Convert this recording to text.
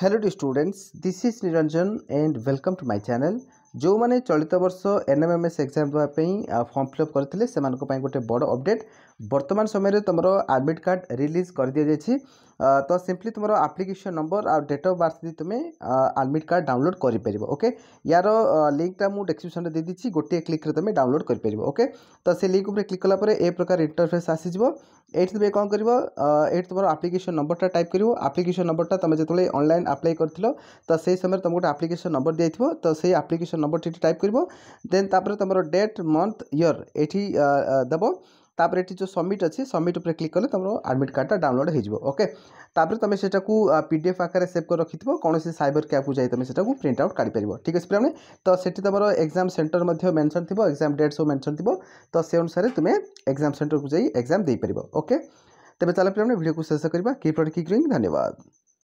hello the students this is Niranjan and welcome to my channel ଯେଉଁମାନେ ଚଳିତ ବର୍ଷ N M M S exam ଦେବା ପାଇଁ ଫର୍ମ ଫିଲ୍ଅପ୍ କରିଥିଲେ ସେମାନଙ୍କ ପାଇଁ ଗୋଟେ ବଡ଼ ଅପଡ଼େଟ୍ ବର୍ତ୍ତମାନ ସମୟରେ ତୁମର ଆଡ଼ମିଟ୍ କାର୍ଡ଼ ରିଲିଜ୍ କରିଦିଆଯାଇଛି ତ ସିମ୍ପଲି ତୁମର ଆପ୍ଲିକେସନ୍ ନମ୍ବର ଆଉ ଡେଟ୍ ଅଫ୍ ବାର୍ଥ ଦେଇ ତୁମେ ଆଡ଼ମିଟ୍ କାର୍ଡ଼ ଡାଉନଲୋଡ଼୍ କରିପାରିବ ଓକେ ୟାର ଲିଙ୍କ୍ଟା ମୁଁ ଡେସ୍କ୍ରିପ୍ସନ୍ରେ ଦେଇଦେଇଛି ଗୋଟିଏ କ୍ଲିକ୍ରେ ତୁମେ ଡାଉନଲୋଡ଼୍ କରିପାରିବ ଓକେ ତ ସେ ଲିଙ୍କ୍ ଉପରେ କ୍ଲିକ୍ କଲା ପରେ ଏ ପ୍ରକାର ଇଣ୍ଟରଫେସ୍ ଆସିଯିବ ଏଇଠି ତୁମେ କ'ଣ କରିବ ଏଇଠି ତୁମର ଆପ୍ଲିକେସନ୍ ନମ୍ବରଟା ଟାଇପ୍ କରିବ ଆପ୍ଲିକେସନ୍ ନମ୍ବରଟା ତୁମେ ଯେତେବେଳେ ଅନଲାଇନ୍ ଆପ୍ଲାଏ କରିଥିଲ ତ ସେଇ ସମୟରେ ତୁମକୁ ଗୋଟେ ଆପ୍ଲିକେସନ୍ ନମ୍ବର ଦିଆଯାଇଥିବ ତ ସେଇ ଆପ୍ଲିକେସନ୍ ନମ୍ବରଟି ଟାଇପ୍ କରିବ ଦେନ୍ ତାପରେ ତୁମର ଡେଟ୍ ମନ୍ଥ ଇୟର୍ ଏଇଠି ଦେବ তাপরে এটি যে সবমিট অছি সবমিট উপরে ক্লিক কলে তোমার আডমিট কার্ডটা ডাউনলোড হয়ে যাব ওকে তাপরে তুমি সেটা পিডিএফ আকারে সেভ করে রাখিথিব কোণী সাইবর ক্যাফু যাই তুমি সেটা প্রিন্ট আউট কাড়ি পারিব ঠিক আছে পিলামানে তো সেটি তোমার এক্সাম সেন্টর মধ্যে মেনশন থিব এক্সাম ডেট সব মেনশন থিব তো সে অনুসারে তুমি এক্সাম সেন্টরକୁ যাই এক্সাম ଦେଇପାରିব ওকে তেবে তাহলে পিলামানে ভিডিওକୁ শেষ କରିବା কিপর কিক ধন্যবাদ